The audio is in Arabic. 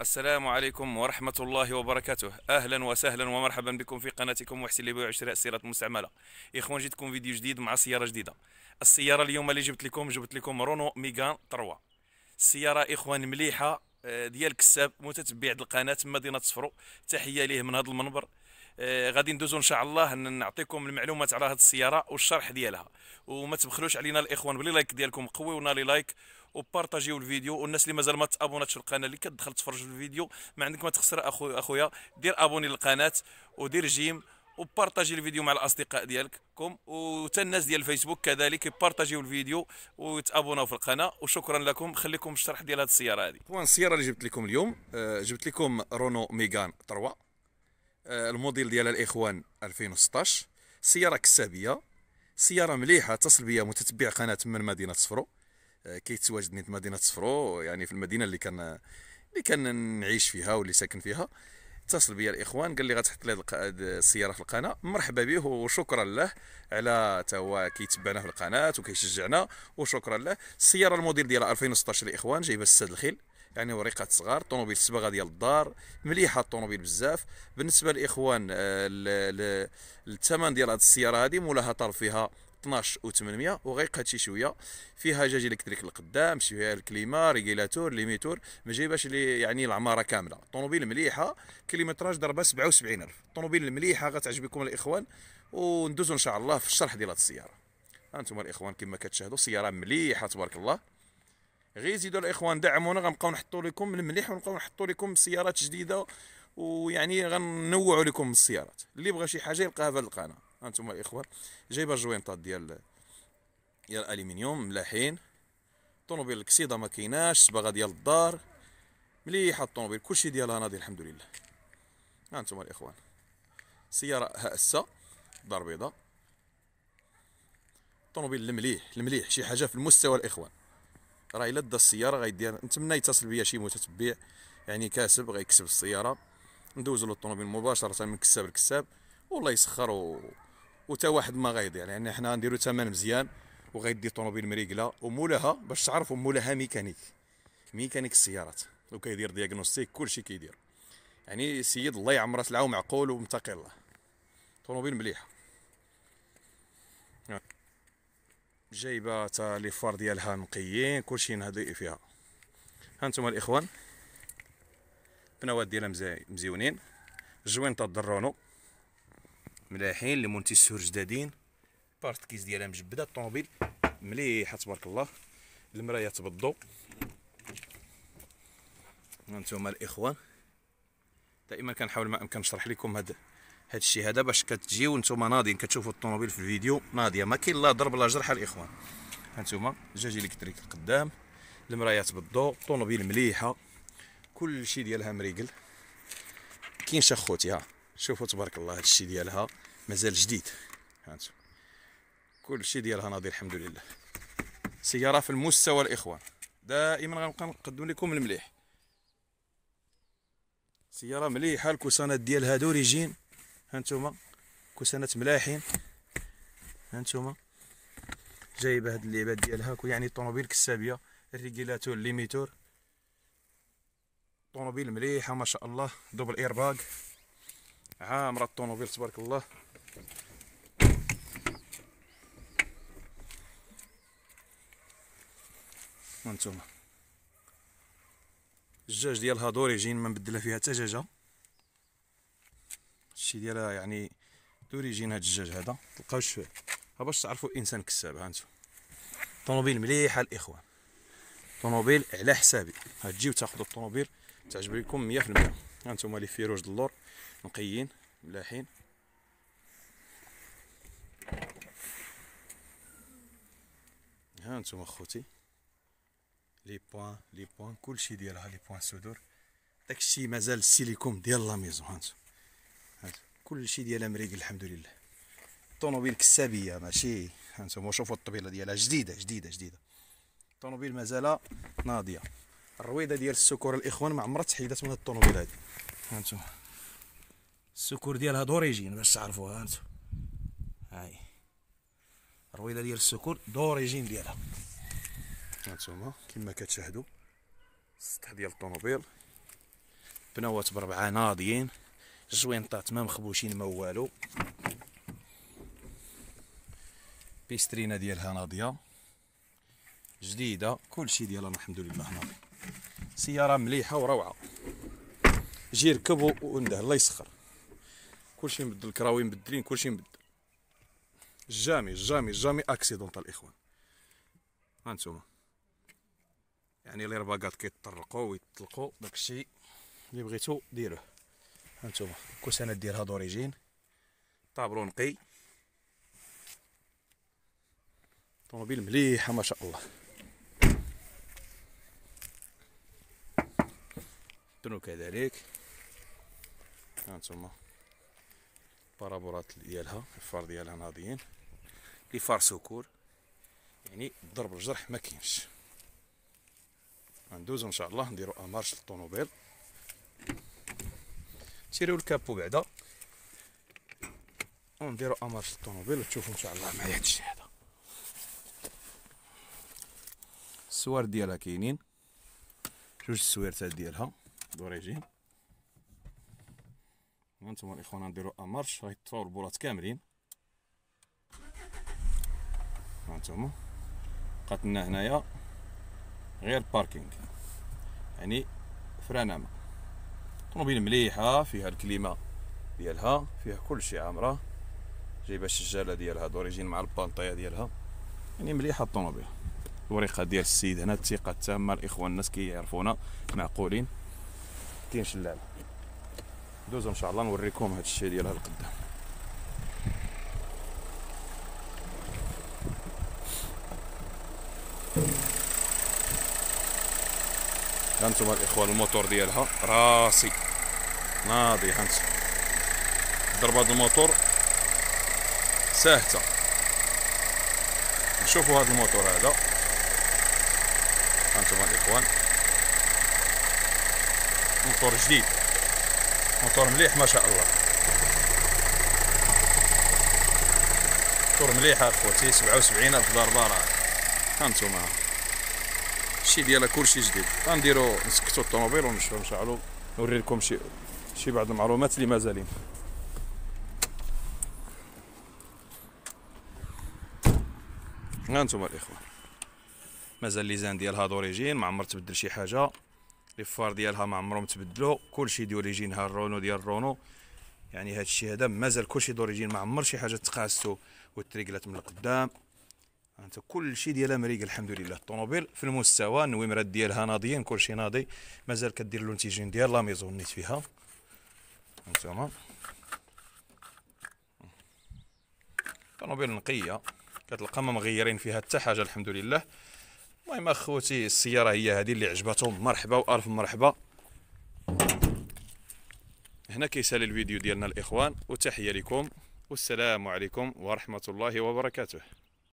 السلام عليكم ورحمة الله وبركاته أهلا وسهلا ومرحبا بكم في قناتكم محسن لبيع بيع شراء السيارات المستعملة إخوان جيتكم فيديو جديد مع سيارة جديدة السيارة اليوم اللي جبت لكم جبت لكم رونو ميغان 3 السيارة إخوان مليحة آه، ديال كساب متتبع القناة مدينة صفرو تحية ليه من هذا المنبر آه، غادي ندوزو ان شاء الله نعطيكم المعلومات على هذه السياره والشرح ديالها وما تبخلوش علينا الاخوان بلي لايك ديالكم قويونا لي لايك وبارطاجيو الفيديو والناس اللي مازال ما تابوناتش القناه اللي كتدخل تفرج في الفيديو ما عندك ما تخسر اخويا اخويا دير ابوني للقناه ودير جيم وبارطاجي الفيديو مع الاصدقاء ديالكم وتا الناس ديال الفيسبوك كذلك بارطاجيو الفيديو ويتابوناو في القناه وشكرا لكم خليكم الشرح ديال هذه السياره هذه السياره اللي جبت لكم اليوم آه، جبت لكم رونو ميغان 3 آه، الموديل ديالها الاخوان 2016 سياره كسابيه سياره مليحه اتصل بيا متتبع قناه من مدينه صفرو آه، كيتواجدني في مدينه صفرو يعني في المدينه اللي كان اللي كان نعيش فيها واللي ساكن فيها اتصل بيا الاخوان قال لي غتحط لي السياره في القناه مرحبا به وشكرا له على تا هو كيتبعنا في القناه وكيشجعنا وشكرا له السياره الموديل ديالها 2016 الاخوان جايبه السد الخيل يعني وريقات صغار طوموبيل السباغه ديال الدار مليحه الطوموبيل بزاف بالنسبه للاخوان الثمن ديال هذه السياره هذه مولاها طار فيها 12 و800 وغيقات شي شويه فيها جاج الكتريك القدام شويه الكليما ريغيلاتور ليميتور ما جايباش لي يعني العماره كامله الطوموبيل مليحه كيلومتراج ضربه 77000 الطوموبيل المليحه غتعجبكم الاخوان وندوزو ان شاء الله في الشرح ديال هذه السياره هانتوما الاخوان كما كتشاهدوا سياره مليحه تبارك الله غير زيدوا الاخوان دعمونا غنبقاو نحطوا لكم المليح ونبقاو نحطوا لكم سيارات جديده ويعني غنوعوا لكم السيارات اللي بغى شي حاجه يلقاها في القناه هانتوما الاخوان جايبه جوينطات ديال ديال الالومنيوم ملاحين طوموبيل الكسيده ما كايناش صباغه ديال الدار مليحه الطوموبيل كلشي ديالها ناضي الحمد لله هانتوما الاخوان سياره هاسه دار بيضاء طوموبيل المليح المليح شي حاجه في المستوى الاخوان راه الا دا السياره غيدير نتمنى يتصل بيا شي متتبع يعني كاسب غيكسب السياره ندوز له الطوموبيل مباشره من كساب لكساب والله يسخر و وتا واحد ما غيضيع يعني حنا غنديرو ثمن مزيان وغيدي طوموبيل مريقله ومولاها باش تعرفوا مولاها ميكانيك ميكانيك السيارات وكيدير دياغنوستيك كلشي كيدير يعني سيد الله راس سلعه ومعقول ومتقي الله طوموبيل مليحه جايبه تا لي فوار ديالها نقيين كلشي نهضي فيها هانتوما الاخوان البنوات ديالها مزيونين الجوينطه الدرونو ملاحين لي مونتيسور جدادين بارت كيس ديالها مجبده الطوموبيل مليحه تبارك الله المرايه ها هانتوما الاخوان دائما كنحاول ما امكن نشرح لكم هذا هادشي هذا باش كتجيو نتوما ناضيين كتشوفوا الطوموبيل في الفيديو ناضيه ما كاين لا ضرب لا جرح الاخوان ها هانتوما الجاج الكتريك القدام المرايات بالضوء الطوموبيل مليحه كلشي ديالها مريقل كاينش خوتي ها شوفوا تبارك الله هادشي ديالها مازال جديد ها كل كلشي ديالها ناضي الحمد لله سياره في المستوى الاخوان دائما غنبقى نقدم لكم المليح سياره مليحه الكوسانات ديالها دوريجين هانتوما كوسانات ملاحين هانتوما جايبه هاد اللعبات ديالها يعني الطوموبيل كسابيه ريكيلاتور ليميتور طوموبيل مليحه ما شاء الله دوبل ايرباك عامره الطوموبيل تبارك الله هانتوما الجاج ديالها دوريجين ما نبدلها فيها حتى جاجه هادشي ديالها يعني دوريجين هاد الدجاج هذا تلقاو شويه ها باش تعرفوا الانسان كساب ها انتم طوموبيل مليحه الاخوان طوموبيل على حسابي هتجيو تاخذوا الطوموبيل تعجب لكم 100% ها نتوما لي فيروج دلور نقيين ملاحين ها انتم خوتي لي بوان لي بوان كلشي ديالها لي بوان سودور داكشي مازال السيليكوم ديال لا ميزون ها انتم كلشي ديالها مريق الحمد لله الطوموبيل كسابيه ماشي هانتوما شوفوا الطبيله ديالها جديده جديده جديده الطوموبيل مازال ناضيه الرويده ديال السكور الاخوان ما عمرها تحيدات من هاد الطوموبيل هادي هانتوما السكور ديالها دوريجين باش تعرفوها هانتوما هاي الرويده ديال السكور دوريجين ديالها هانتوما كما كتشاهدوا السطح ديال الطوموبيل بنوات بربعه ناضيين جوينطات ما مخبوشين ما والو بيسترينا ديالها ناضيه جديده كلشي ديالها الحمد لله ناضي سياره مليحه وروعه جي ركب ونده الله يسخر كلشي مبدل الكراوي مبدلين كلشي مبدل جامي جامي جامي اكسيدونتال الاخوان ها نتوما يعني لي رباكات كيطرقوا ويطلقوا داكشي اللي بغيتو ديروه هانتوما كل ديرها دوريجين طابرو نقي طوموبيل مليحه ما شاء الله بنو كذلك هانتوما البارابورات ديالها الفار ديالها ناضيين لي فار سكور يعني ضرب الجرح ما كاينش غندوزو ان شاء الله نديرو امارش للطوموبيل تيريو الكابو بعدا ونديرو امارش الطوموبيل وتشوفو ان شاء الله معايا هادشي هذا السوار ديالها كاينين جوج السويرتات ديالها دوريجين هانتوما الاخوان نديرو امارش غيطفاو البولات كاملين هانتوما بقات لنا هنايا غير باركينغ يعني فرانامه طوموبيل مليحه فيها الكليمه ديالها فيها كل شيء عامره جايبه الشجاله ديالها دوريجين مع البانطيه ديالها يعني مليحه الطوموبيل الوريقه ديال السيد هنا الثقه التامه الاخوان الناس كيعرفونا معقولين كاين شلال ندوزو ان شاء الله نوريكم هذا الشيء ديالها القدام Thank you. هانتوما الاخوان الموتور ديالها راسي ناضي هانتو ضربة هذا الموتور ساهته نشوفوا هذا الموتور هذا هانتوما الاخوان موتور جديد موتور مليح ما شاء الله موتور مليح اخوتي 77 الف ضربه راه هانتوما الشيء ديالها كلشي جديد غنديروا نسكتوا الطوموبيل ونمشيو نشعلوا نوري لكم شي شي بعض المعلومات اللي مازالين ها انتم الاخوان مازال ليزان ديالها دوريجين ما عمر تبدل شي حاجه لي فار ديالها ما عمرهم تبدلوا كلشي ها الرونو ديال الرونو يعني هذا الشيء هذا مازال كلشي دوريجين ما عمر شي حاجه تقاستو والتريكلات من القدام انت كل شيء ديال امريكا الحمد لله الطوموبيل في المستوى النويمرات ديالها ناضيين كل شيء ناضي مازال كدير لونتيجين ديال لا نيت فيها انتما طوموبيل نقيه كتلقى ما مغيرين فيها حتى حاجه الحمد لله المهم اخوتي السياره هي هذه اللي عجبتهم مرحبا والف مرحبا هنا كيسالي الفيديو ديالنا الاخوان وتحيه لكم والسلام عليكم ورحمه الله وبركاته